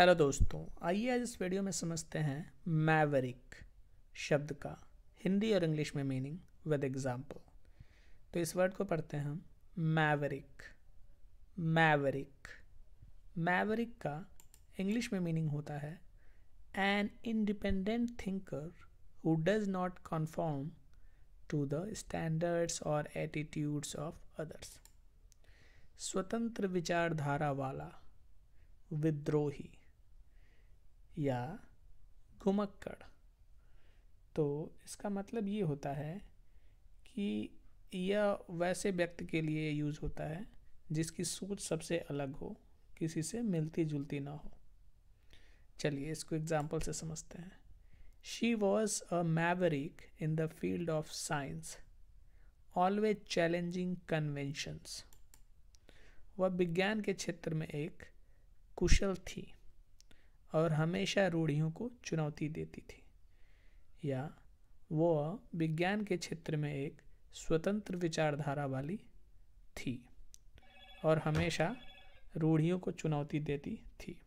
hello दोस्तों आइए आज इस वीडियो में समझते हैं मैवरिक शब्द का हिंदी और इंग्लिश में मीनिंग विद एग्जाम्पल तो इस वर्ड को पढ़ते हैं हम मैवरिक मैवरिक मैवरिक का इंग्लिश में मीनिंग होता है an independent thinker who does not conform to the standards और एटीट्यूड्स ऑफ अदर्स स्वतंत्र विचारधारा वाला विद्रोही या घुमक्कड़ तो इसका मतलब ये होता है कि यह वैसे व्यक्ति के लिए यूज होता है जिसकी सोच सबसे अलग हो किसी से मिलती जुलती ना हो चलिए इसको एग्जाम्पल से समझते हैं she was a maverick in the field of science always challenging conventions वह विज्ञान के क्षेत्र में एक कुशल थी और हमेशा रूढ़ियों को चुनौती देती थी या वो विज्ञान के क्षेत्र में एक स्वतंत्र विचारधारा वाली थी और हमेशा रूढ़ियों को चुनौती देती थी